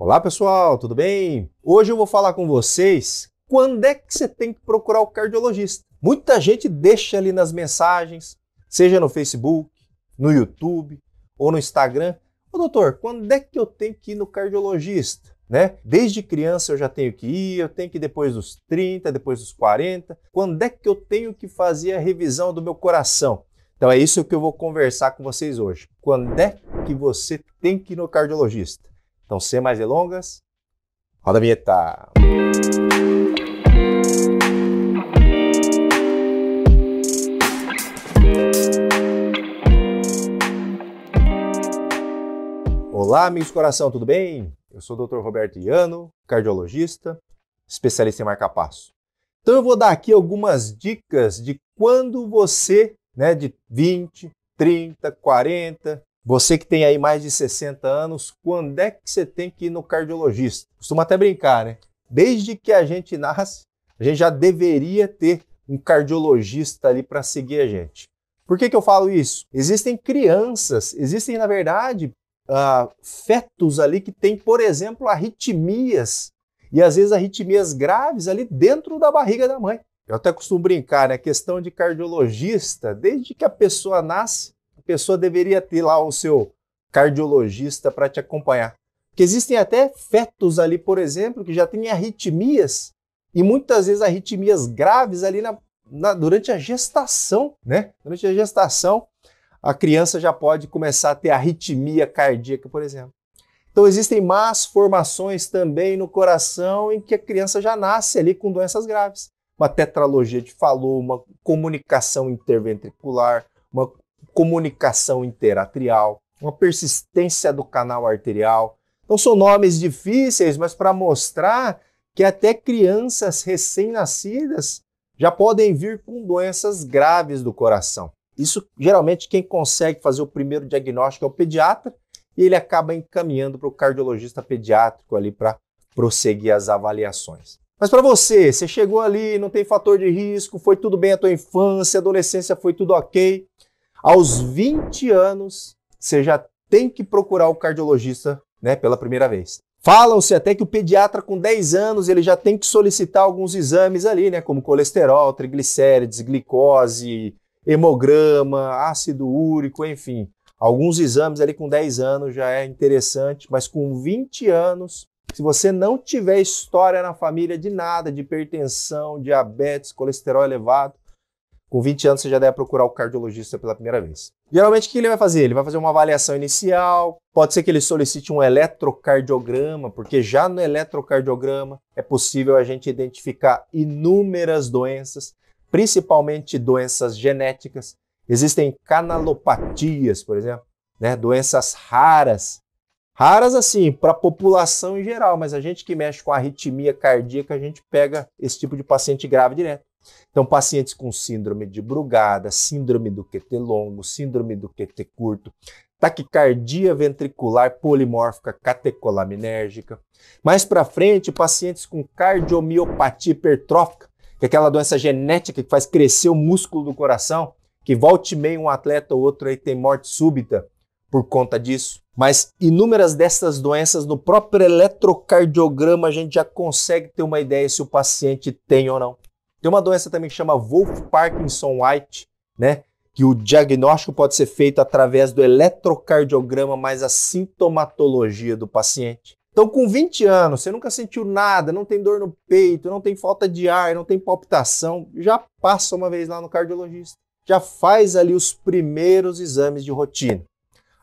Olá pessoal, tudo bem? Hoje eu vou falar com vocês quando é que você tem que procurar o cardiologista. Muita gente deixa ali nas mensagens, seja no Facebook, no YouTube ou no Instagram. Ô doutor, quando é que eu tenho que ir no cardiologista? Né? Desde criança eu já tenho que ir, eu tenho que ir depois dos 30, depois dos 40. Quando é que eu tenho que fazer a revisão do meu coração? Então é isso que eu vou conversar com vocês hoje. Quando é que você tem que ir no cardiologista? Então, sem mais delongas, roda a vinheta! Olá, amigos do coração, tudo bem? Eu sou o Dr. Roberto Iano, cardiologista, especialista em marca-passo. Então eu vou dar aqui algumas dicas de quando você, né, de 20, 30, 40, você que tem aí mais de 60 anos, quando é que você tem que ir no cardiologista? Costuma até brincar, né? Desde que a gente nasce, a gente já deveria ter um cardiologista ali para seguir a gente. Por que, que eu falo isso? Existem crianças, existem, na verdade, uh, fetos ali que têm, por exemplo, arritmias, e às vezes arritmias graves ali dentro da barriga da mãe. Eu até costumo brincar, né? A questão de cardiologista, desde que a pessoa nasce, pessoa deveria ter lá o seu cardiologista para te acompanhar. Porque existem até fetos ali, por exemplo, que já têm arritmias e muitas vezes arritmias graves ali na, na, durante a gestação, né? Durante a gestação, a criança já pode começar a ter arritmia cardíaca, por exemplo. Então existem más formações também no coração em que a criança já nasce ali com doenças graves. Uma tetralogia de falou, uma comunicação interventricular, uma comunicação interatrial, uma persistência do canal arterial. Então são nomes difíceis, mas para mostrar que até crianças recém-nascidas já podem vir com doenças graves do coração. Isso geralmente quem consegue fazer o primeiro diagnóstico é o pediatra e ele acaba encaminhando para o cardiologista pediátrico ali para prosseguir as avaliações. Mas para você, você chegou ali, não tem fator de risco, foi tudo bem a tua infância, adolescência foi tudo ok, aos 20 anos, você já tem que procurar o cardiologista né, pela primeira vez. Falam-se até que o pediatra com 10 anos ele já tem que solicitar alguns exames ali, né, como colesterol, triglicérides, glicose, hemograma, ácido úrico, enfim. Alguns exames ali com 10 anos já é interessante, mas com 20 anos, se você não tiver história na família de nada, de hipertensão, diabetes, colesterol elevado, com 20 anos você já deve procurar o cardiologista pela primeira vez. Geralmente o que ele vai fazer? Ele vai fazer uma avaliação inicial, pode ser que ele solicite um eletrocardiograma, porque já no eletrocardiograma é possível a gente identificar inúmeras doenças, principalmente doenças genéticas. Existem canalopatias, por exemplo, né? doenças raras. Raras assim, para a população em geral, mas a gente que mexe com arritmia cardíaca, a gente pega esse tipo de paciente grave direto. Então, pacientes com síndrome de Brugada, síndrome do QT longo, síndrome do QT curto, taquicardia ventricular polimórfica catecolaminérgica. Mais para frente, pacientes com cardiomiopatia hipertrófica, que é aquela doença genética que faz crescer o músculo do coração, que volte meio um atleta ou outro aí tem morte súbita por conta disso. Mas inúmeras dessas doenças, no próprio eletrocardiograma, a gente já consegue ter uma ideia se o paciente tem ou não. Tem uma doença também que chama Wolf parkinson white né? Que o diagnóstico pode ser feito através do eletrocardiograma, mas a sintomatologia do paciente. Então, com 20 anos, você nunca sentiu nada, não tem dor no peito, não tem falta de ar, não tem palpitação, já passa uma vez lá no cardiologista. Já faz ali os primeiros exames de rotina.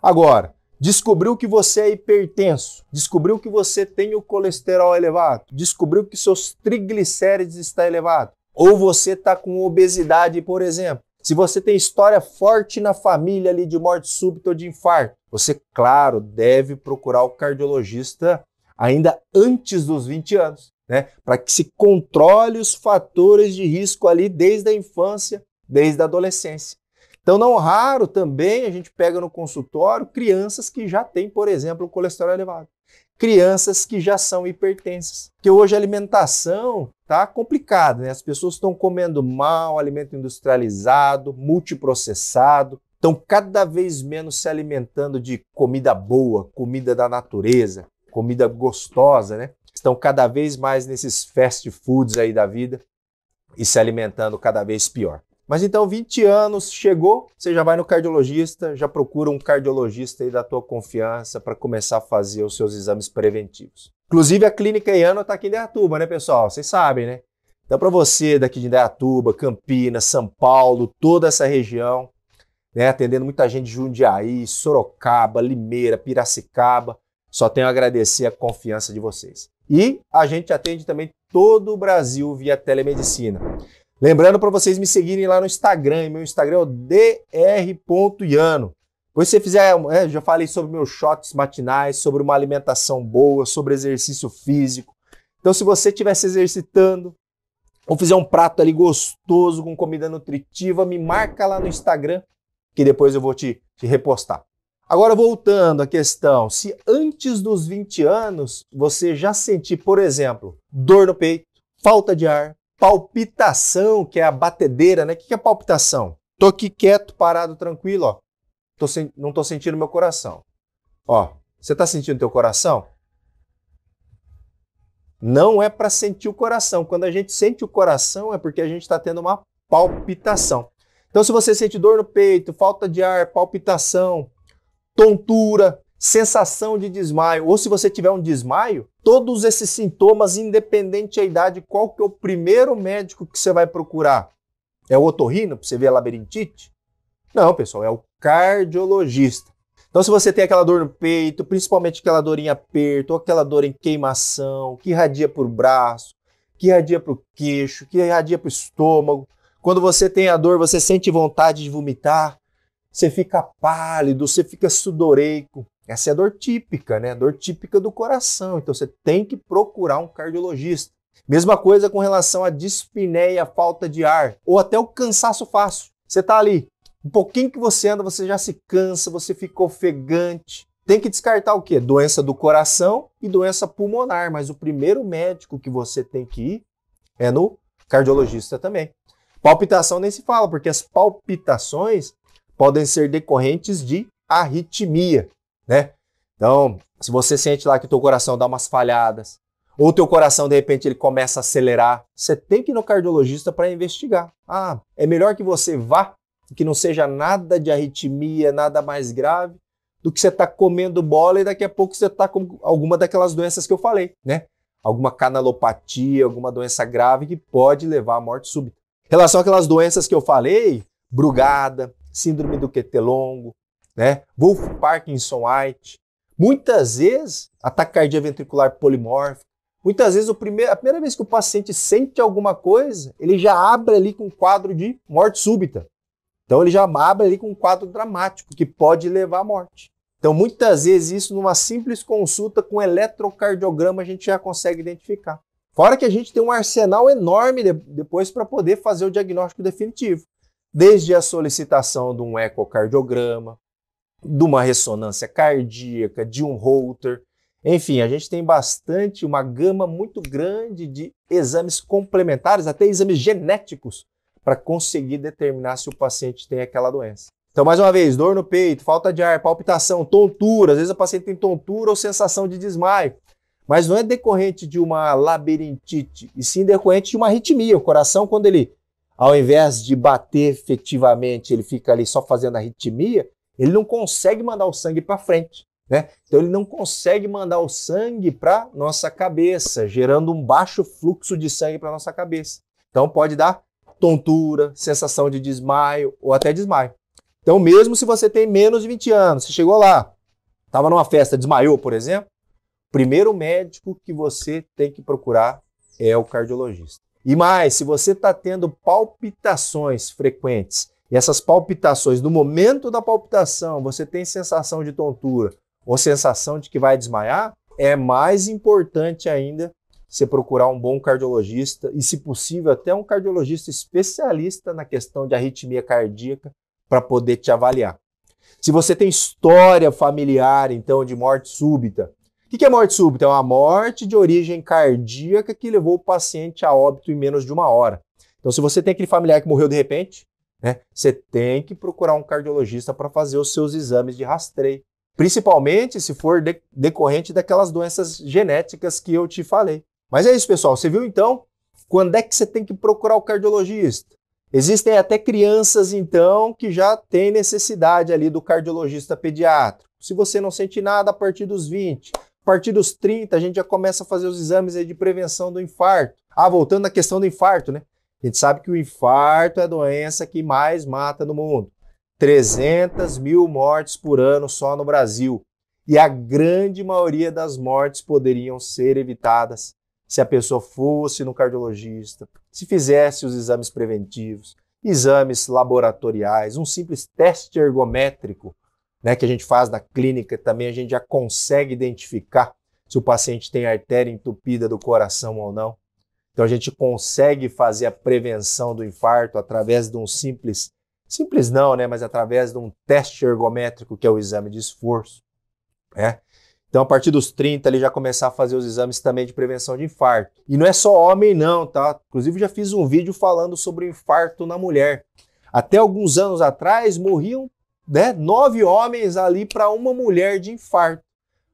Agora, descobriu que você é hipertenso, descobriu que você tem o colesterol elevado, descobriu que seus triglicérides está elevado, ou você está com obesidade, por exemplo. Se você tem história forte na família ali de morte súbita ou de infarto, você, claro, deve procurar o cardiologista ainda antes dos 20 anos, né? Para que se controle os fatores de risco ali desde a infância, desde a adolescência. Então, não raro também a gente pega no consultório crianças que já têm, por exemplo, colesterol elevado crianças que já são hipertensas. Porque hoje a alimentação tá complicada, né? As pessoas estão comendo mal, alimento industrializado, multiprocessado, estão cada vez menos se alimentando de comida boa, comida da natureza, comida gostosa, né? Estão cada vez mais nesses fast foods aí da vida e se alimentando cada vez pior. Mas então, 20 anos, chegou, você já vai no cardiologista, já procura um cardiologista aí da tua confiança para começar a fazer os seus exames preventivos. Inclusive, a clínica Iano está aqui em Deatuba, né, pessoal? Vocês sabem, né? Então, para você daqui de Indaiatuba, Campinas, São Paulo, toda essa região, né, atendendo muita gente de Jundiaí, Sorocaba, Limeira, Piracicaba, só tenho a agradecer a confiança de vocês. E a gente atende também todo o Brasil via telemedicina. Lembrando para vocês me seguirem lá no Instagram. Meu Instagram é o dr.iano. Depois você fizer, é, já falei sobre meus shots matinais, sobre uma alimentação boa, sobre exercício físico. Então, se você estiver se exercitando, ou fizer um prato ali gostoso com comida nutritiva, me marca lá no Instagram, que depois eu vou te, te repostar. Agora, voltando à questão, se antes dos 20 anos você já sentir, por exemplo, dor no peito, falta de ar, palpitação, que é a batedeira, né? O que é palpitação? Tô aqui quieto, parado, tranquilo, ó. Tô Não tô sentindo meu coração. Ó, você tá sentindo teu coração? Não é para sentir o coração. Quando a gente sente o coração é porque a gente está tendo uma palpitação. Então, se você sente dor no peito, falta de ar, palpitação, tontura, sensação de desmaio, ou se você tiver um desmaio, todos esses sintomas, independente da idade, qual que é o primeiro médico que você vai procurar? É o otorrino, para você ver a labirintite? Não, pessoal, é o cardiologista. Então, se você tem aquela dor no peito, principalmente aquela dor em aperto, ou aquela dor em queimação, que irradia para o braço, que irradia para o queixo, que irradia para o estômago, quando você tem a dor, você sente vontade de vomitar, você fica pálido, você fica sudoreico, essa é a dor típica, né? A dor típica do coração. Então você tem que procurar um cardiologista. Mesma coisa com relação à dispneia, falta de ar, ou até o cansaço fácil. Você está ali, um pouquinho que você anda, você já se cansa, você fica ofegante. Tem que descartar o quê? Doença do coração e doença pulmonar, mas o primeiro médico que você tem que ir é no cardiologista também. Palpitação nem se fala, porque as palpitações podem ser decorrentes de arritmia né? Então, se você sente lá que o teu coração dá umas falhadas, ou o teu coração de repente ele começa a acelerar, você tem que ir no cardiologista para investigar. Ah, é melhor que você vá, que não seja nada de arritmia, nada mais grave, do que você tá comendo bola e daqui a pouco você tá com alguma daquelas doenças que eu falei, né? Alguma canalopatia, alguma doença grave que pode levar à morte súbita. Em relação àquelas doenças que eu falei, brugada, síndrome do QT longo, né? Wolf Parkinson White. Muitas vezes, ataque taquicardia polimórfico, Muitas vezes, primeiro, a primeira vez que o paciente sente alguma coisa, ele já abre ali com um quadro de morte súbita. Então, ele já abre ali com um quadro dramático, que pode levar à morte. Então, muitas vezes, isso numa simples consulta com eletrocardiograma, a gente já consegue identificar. Fora que a gente tem um arsenal enorme de, depois para poder fazer o diagnóstico definitivo. Desde a solicitação de um ecocardiograma, de uma ressonância cardíaca, de um Holter. Enfim, a gente tem bastante, uma gama muito grande de exames complementares, até exames genéticos, para conseguir determinar se o paciente tem aquela doença. Então, mais uma vez, dor no peito, falta de ar, palpitação, tontura. Às vezes o paciente tem tontura ou sensação de desmaio. Mas não é decorrente de uma labirintite, e sim decorrente de uma arritmia. O coração, quando ele, ao invés de bater efetivamente, ele fica ali só fazendo arritmia, ele não consegue mandar o sangue para frente. Né? Então ele não consegue mandar o sangue para nossa cabeça, gerando um baixo fluxo de sangue para nossa cabeça. Então pode dar tontura, sensação de desmaio ou até desmaio. Então mesmo se você tem menos de 20 anos, você chegou lá, estava numa festa, desmaiou, por exemplo, primeiro médico que você tem que procurar é o cardiologista. E mais, se você está tendo palpitações frequentes, e essas palpitações, no momento da palpitação, você tem sensação de tontura ou sensação de que vai desmaiar, é mais importante ainda você procurar um bom cardiologista e, se possível, até um cardiologista especialista na questão de arritmia cardíaca para poder te avaliar. Se você tem história familiar, então, de morte súbita, o que é morte súbita? É uma morte de origem cardíaca que levou o paciente a óbito em menos de uma hora. Então, se você tem aquele familiar que morreu de repente, né? Você tem que procurar um cardiologista para fazer os seus exames de rastreio, principalmente se for de decorrente daquelas doenças genéticas que eu te falei. Mas é isso, pessoal. Você viu então quando é que você tem que procurar o cardiologista? Existem até crianças, então, que já têm necessidade ali do cardiologista pediátrico. Se você não sente nada a partir dos 20, a partir dos 30, a gente já começa a fazer os exames de prevenção do infarto. Ah, voltando à questão do infarto, né? A gente sabe que o infarto é a doença que mais mata no mundo. 300 mil mortes por ano só no Brasil. E a grande maioria das mortes poderiam ser evitadas se a pessoa fosse no cardiologista, se fizesse os exames preventivos, exames laboratoriais, um simples teste ergométrico né, que a gente faz na clínica, também a gente já consegue identificar se o paciente tem artéria entupida do coração ou não. Então a gente consegue fazer a prevenção do infarto através de um simples, simples não, né, mas através de um teste ergométrico que é o exame de esforço, né? Então a partir dos 30 ele já começar a fazer os exames também de prevenção de infarto. E não é só homem não, tá? Inclusive já fiz um vídeo falando sobre o infarto na mulher. Até alguns anos atrás morriam, né, nove homens ali para uma mulher de infarto.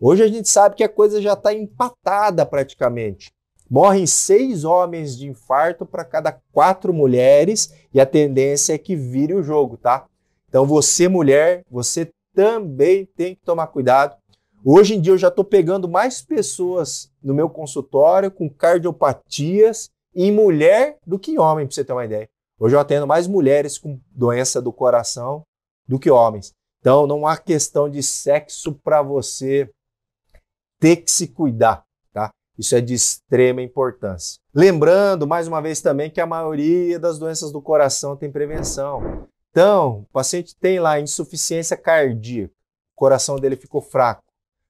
Hoje a gente sabe que a coisa já está empatada praticamente. Morrem seis homens de infarto para cada quatro mulheres e a tendência é que vire o jogo, tá? Então você, mulher, você também tem que tomar cuidado. Hoje em dia eu já estou pegando mais pessoas no meu consultório com cardiopatias em mulher do que em homem, para você ter uma ideia. Hoje eu atendo mais mulheres com doença do coração do que homens. Então não há questão de sexo para você ter que se cuidar. Isso é de extrema importância. Lembrando, mais uma vez também, que a maioria das doenças do coração tem prevenção. Então, o paciente tem lá insuficiência cardíaca, o coração dele ficou fraco.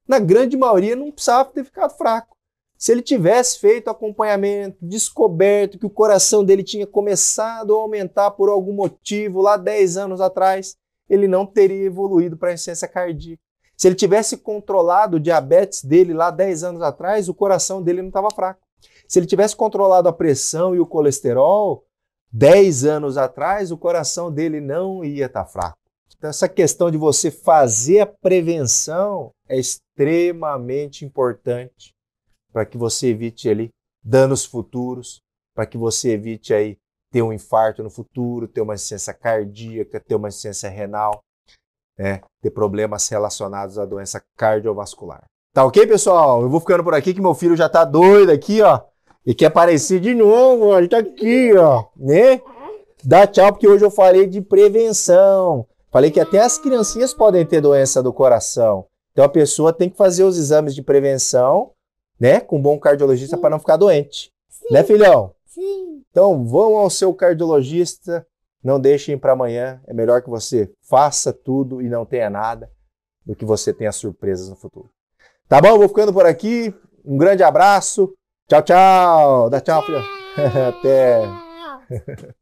Na grande maioria, não precisava ter ficado fraco. Se ele tivesse feito acompanhamento, descoberto que o coração dele tinha começado a aumentar por algum motivo lá 10 anos atrás, ele não teria evoluído para a insuficiência cardíaca. Se ele tivesse controlado o diabetes dele lá 10 anos atrás, o coração dele não estava fraco. Se ele tivesse controlado a pressão e o colesterol 10 anos atrás, o coração dele não ia estar tá fraco. Então, essa questão de você fazer a prevenção é extremamente importante para que você evite ali danos futuros, para que você evite aí ter um infarto no futuro, ter uma insuficiência cardíaca, ter uma insuficiência renal né, de problemas relacionados à doença cardiovascular. Tá ok, pessoal? Eu vou ficando por aqui que meu filho já tá doido aqui, ó. E quer aparecer de novo, ó. Ele tá aqui, ó. Né? Dá tchau, porque hoje eu falei de prevenção. Falei que até as criancinhas podem ter doença do coração. Então a pessoa tem que fazer os exames de prevenção, né? Com um bom cardiologista para não ficar doente. Né, Sim. Né, filhão? Sim. Então vão ao seu cardiologista não deixem para amanhã, é melhor que você faça tudo e não tenha nada do que você tenha surpresas no futuro. Tá bom? Vou ficando por aqui. Um grande abraço. Tchau, tchau. Dá tchau, filho. Até.